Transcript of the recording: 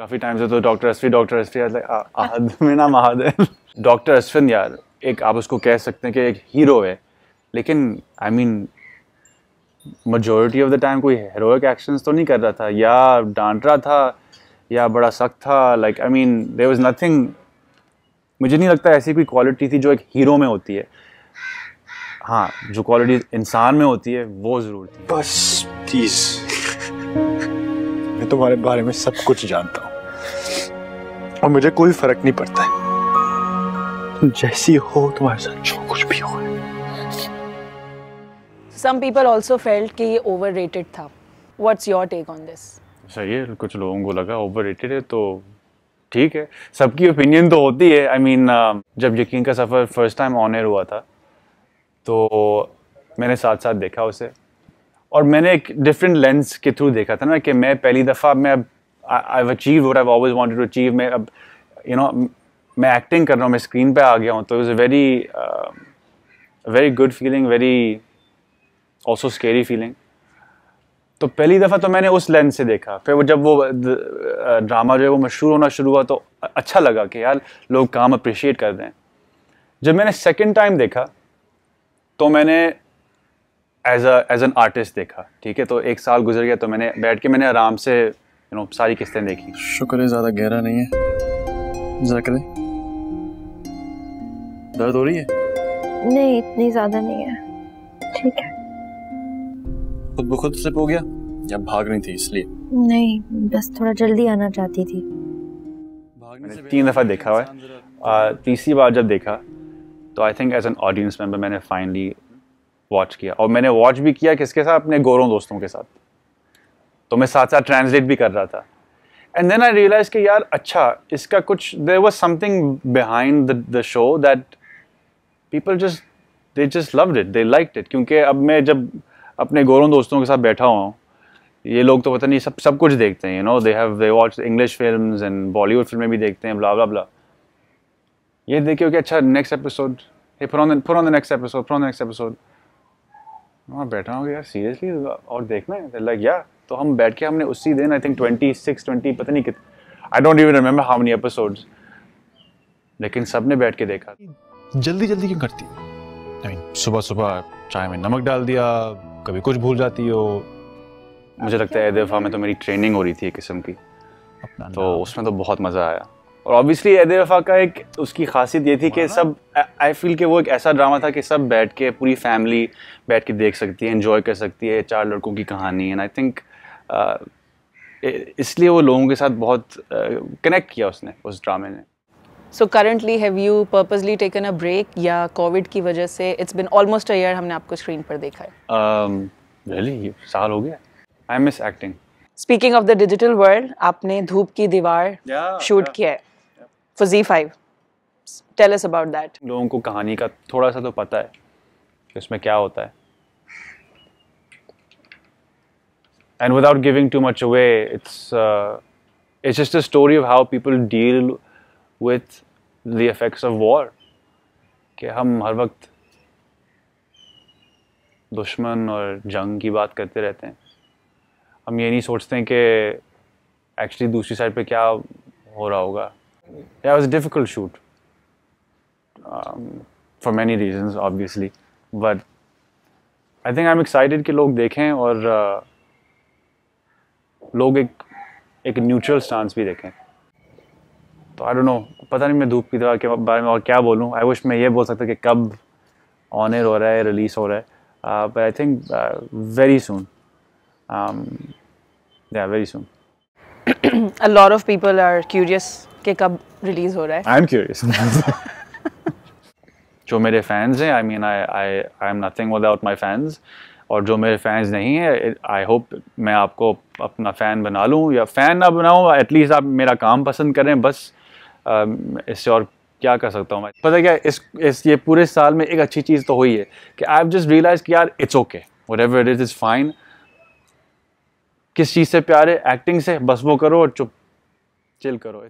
काफ़ी टाइम से तो डॉक्टर असफी डॉक्टर असफी आहद में नाम आहद है डॉक्टर असफिन यार एक आप उसको कह सकते हैं कि एक हीरो है लेकिन I mean majority of the time कोई हीरोइक एक्शंस तो नहीं कर रहा था या डांट रहा था या बड़ा सख्त था like I mean there was nothing मुझे नहीं लगता ऐसी कोई क्वालिटी थी जो एक हीरो में होती है हाँ जो क्वालिटी इंसान में होती है वो ज़रूर थी बस प्लीज़ मैं तुम्हारे बारे में सब कुछ जानता हूँ और मुझे कोई फर्क नहीं पड़ता है जैसी हो तुम्हारे साथ जो कुछ भी हो सम पीपल ऑल्सो फेल्ट कि ये ओवर रेटेड था what's your take on this सही है कुछ लोगों को लगा ओवर रेटेड है तो ठीक है सबकी ओपिनियन तो होती है I I mean mean, uh, जब यकीन का सफ़र फर्स्ट टाइम ऑनर हुआ था तो मैंने साथ साथ देखा उसे और मैंने एक डिफरेंट लेंस के थ्रू देखा था ना कि मैं पहली दफ़ा मैं अब I have achieve what I always wanted to achieve मैं अब यू नो मैं एक्टिंग कर रहा हूँ मैं स्क्रीन पे आ गया हूँ तो is a very very good feeling very also scary feeling तो पहली दफ़ा तो मैंने उस लेंस से देखा फिर वो जब वो ड्रामा uh, uh, जो है वो मशहूर होना शुरू हुआ तो अच्छा लगा कि यार लोग काम अप्रिशिएट कर रहे हैं जब मैंने सेकेंड टाइम देखा तो मैंने एज एज एन आर्टिस्ट देखा ठीक है तो एक साल गुजर गया तो मैंने बैठ के मैंने आराम से यू नो सारी किस्तें देखी शुक्र है ज़्यादा गहरा नहीं है जरा दर्द हो रही है नहीं इतनी ज़्यादा नहीं है ठीक है खुद ब खुद स्लिप हो गया या भाग रही थी इसलिए नहीं बस थोड़ा जल्दी आना चाहती थी मैंने तीन दफ़ा देखा हुआ है तीसरी बार जब देखा तो I think as an audience member मैंने फाइनली वॉच किया और मैंने वॉच भी किया किसके साथ अपने गोरों दोस्तों के साथ तो मैं साथ साथ ट्रांसलेट भी कर रहा था एंड देन आई रियलाइज कि यार अच्छा इसका कुछ there was something behind the show that people just they just love it they like it क्योंकि अब मैं जब अपने गोरों दोस्तों के साथ बैठा हुआ हूँ ये लोग तो पता नहीं सब सब कुछ देखते हैं you know they have they watch English film and Bollywood फिल्में भी देखते हैं ब्ला ब्ला ब्ला ये देखे कि अच्छा नेक्स्ट एपिसोड हे पुरान पुरान द नेक्स्ट एपिसोड पुरान नेक्स्ट एपिसोड वहाँ बैठा हूँ यार सीरियसली और देखना है लाइक यार तो हम बैठ के हमने उसी दिन I think twenty six twenty पता नहीं कितने I don't even remember how many episode लेकिन सब ने बैठ के देखा जल्दी जल्दी क्यों करती है सुबह सुबह चाय में नमक डाल दिया कभी कुछ भूल जाती हो मुझे लगता है दफ़ा में तो मेरी ट्रेनिंग हो रही थी एक किस्म की तो उसमें तो बहुत मज़ा आया और ऑब्वियसली ऐद वफा का एक उसकी खासियत ये थी कि सब आई फील कि वो एक ऐसा ड्रामा था कि सब बैठ के पूरी फैमिली बैठ के देख सकती है इन्जॉय कर सकती है चार लड़कों की कहानी एंड आई थिंक इसलिए वो लोगों के साथ बहुत कनेक्ट किया उसने उस ड्रामे ने so currently have you purposely taken a break या कोविड की वजह से इट्स बिन ऑलमोस्ट अयर हमने आपको स्क्रीन पर देखा है रियली um, साल हो गया I miss acting speaking of the digital world आपने धूप की दीवार शूट किया है for Zee five tell us about that लोगों को कहानी का थोड़ा सा तो पता है कि उसमें क्या होता है and without giving too much away, it's uh, it's just a story of how people deal with the effects of war. कि हम हर वक्त दुश्मन और जंग की बात करते रहते हैं हम ये नहीं सोचते हैं कि एक्चुअली दूसरी साइड पे क्या हो रहा होगा या was difficult shoot for many reasons obviously but I think I am excited कि लोग देखें और uh, लोग एक एक न्यूट्रल स्टांस भी देखें तो आई डोंट नो पता नहीं मैं धूप की दवा के बारे में और क्या बोलूँ आई विश मैं ये बोल सकता कि कब ऑनर हो रहा है रिलीज़ हो रहा है but I think very soon या very soon a lot of people are curious कि कब रिलीज हो रहा है आई एम क्यूरियस जो मेरे फैंस हैं I mean I I I am nothing without my fans और जो मेरे फैंस नहीं हैं आई होप मैं आपको अपना फ़ैन बना लूँ या फ़ैन ना बनाऊँ एटलीस्ट आप मेरा काम पसंद करें बस um, इससे और क्या कर सकता हूँ मैं पता क्या इस इस ये पूरे साल में एक अच्छी चीज़ तो हुई है कि आई हैव जस्ट रियलाइज कि यार it's okay whatever it is is fine किस चीज़ से प्यार है एक्टिंग से बस वो करो और चुप चिल करो